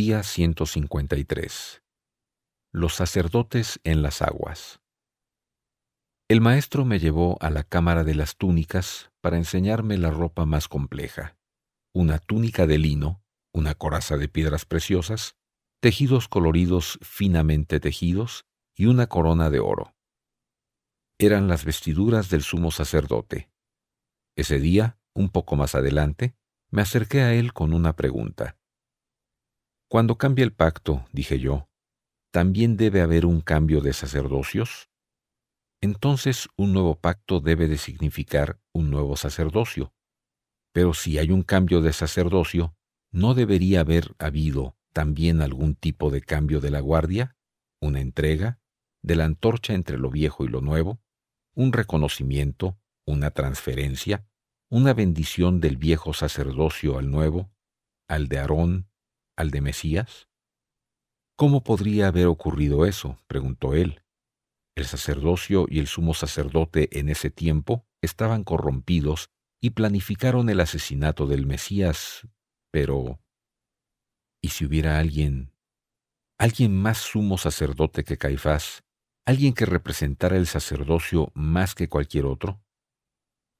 Día 153. Los sacerdotes en las aguas. El maestro me llevó a la cámara de las túnicas para enseñarme la ropa más compleja. Una túnica de lino, una coraza de piedras preciosas, tejidos coloridos finamente tejidos y una corona de oro. Eran las vestiduras del sumo sacerdote. Ese día, un poco más adelante, me acerqué a él con una pregunta. Cuando cambia el pacto, dije yo, ¿también debe haber un cambio de sacerdocios? Entonces un nuevo pacto debe de significar un nuevo sacerdocio. Pero si hay un cambio de sacerdocio, ¿no debería haber habido también algún tipo de cambio de la guardia? ¿Una entrega? ¿De la antorcha entre lo viejo y lo nuevo? ¿Un reconocimiento? ¿Una transferencia? ¿Una bendición del viejo sacerdocio al nuevo? ¿Al de Aarón? al de Mesías? ¿Cómo podría haber ocurrido eso? preguntó él. El sacerdocio y el sumo sacerdote en ese tiempo estaban corrompidos y planificaron el asesinato del Mesías, pero... ¿Y si hubiera alguien, alguien más sumo sacerdote que Caifás, alguien que representara el sacerdocio más que cualquier otro?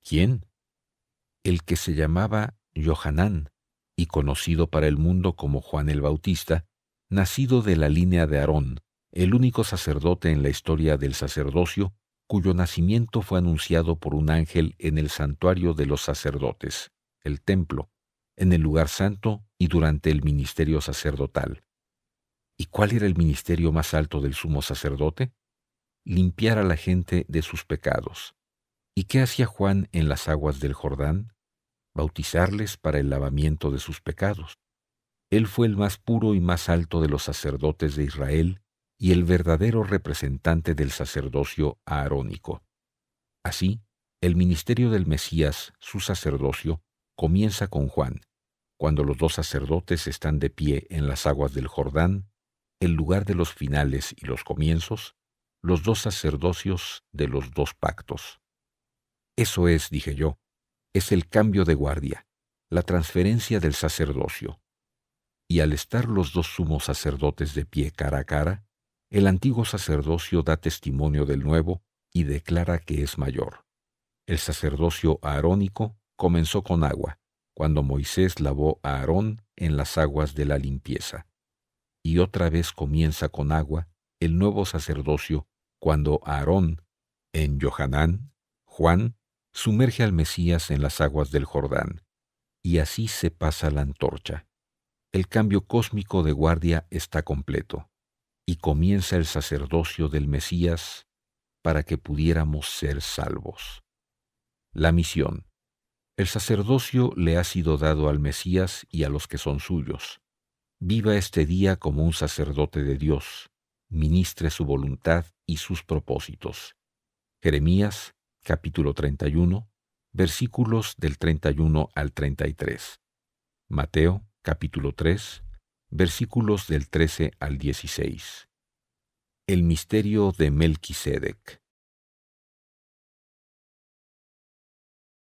¿Quién? El que se llamaba Johanán, y conocido para el mundo como Juan el Bautista, nacido de la línea de Aarón, el único sacerdote en la historia del sacerdocio cuyo nacimiento fue anunciado por un ángel en el santuario de los sacerdotes, el templo, en el lugar santo y durante el ministerio sacerdotal. ¿Y cuál era el ministerio más alto del sumo sacerdote? Limpiar a la gente de sus pecados. ¿Y qué hacía Juan en las aguas del Jordán? bautizarles para el lavamiento de sus pecados. Él fue el más puro y más alto de los sacerdotes de Israel y el verdadero representante del sacerdocio aarónico. Así, el ministerio del Mesías, su sacerdocio, comienza con Juan, cuando los dos sacerdotes están de pie en las aguas del Jordán, el lugar de los finales y los comienzos, los dos sacerdocios de los dos pactos. Eso es, dije yo, es el cambio de guardia, la transferencia del sacerdocio. Y al estar los dos sumos sacerdotes de pie cara a cara, el antiguo sacerdocio da testimonio del nuevo y declara que es mayor. El sacerdocio aarónico comenzó con agua, cuando Moisés lavó a Aarón en las aguas de la limpieza. Y otra vez comienza con agua el nuevo sacerdocio, cuando Aarón, en Johanán, Juan, sumerge al Mesías en las aguas del Jordán, y así se pasa la antorcha. El cambio cósmico de guardia está completo, y comienza el sacerdocio del Mesías para que pudiéramos ser salvos. La misión. El sacerdocio le ha sido dado al Mesías y a los que son suyos. Viva este día como un sacerdote de Dios, ministre su voluntad y sus propósitos. Jeremías capítulo 31, versículos del 31 al 33. Mateo, capítulo 3, versículos del 13 al 16. El misterio de Melquisedec.